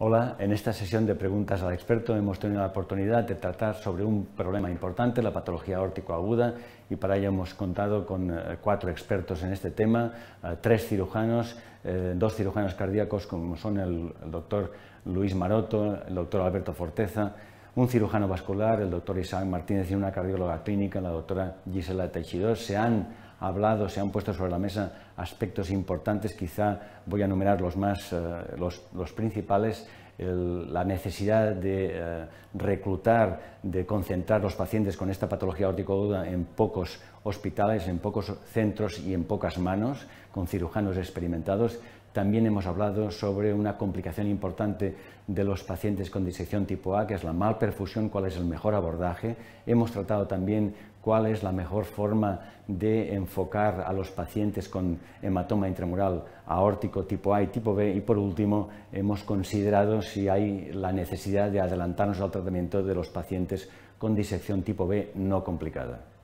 Hola, en esta sesión de preguntas al experto hemos tenido la oportunidad de tratar sobre un problema importante, la patología órtico aguda, y para ello hemos contado con eh, cuatro expertos en este tema, eh, tres cirujanos, eh, dos cirujanos cardíacos como son el doctor Luis Maroto, el doctor Alberto Forteza, un cirujano vascular, el doctor Isaac Martínez y una cardióloga clínica, la doctora Gisela Teixidor, se han hablado, se han puesto sobre la mesa aspectos importantes, quizá voy a enumerar los, más, eh, los principales la necesidad de eh, reclutar, de concentrar los pacientes con esta patología aórtico-duda en pocos hospitales, en pocos centros y en pocas manos, con cirujanos experimentados. También hemos hablado sobre una complicación importante de los pacientes con disección tipo A, que es la malperfusión, cuál es el mejor abordaje. Hemos tratado también cuál es la mejor forma de enfocar a los pacientes con hematoma intramural aórtico tipo A y tipo B. Y por último, hemos considerado si hay la necesidad de adelantarnos al tratamiento de los pacientes con disección tipo B no complicada.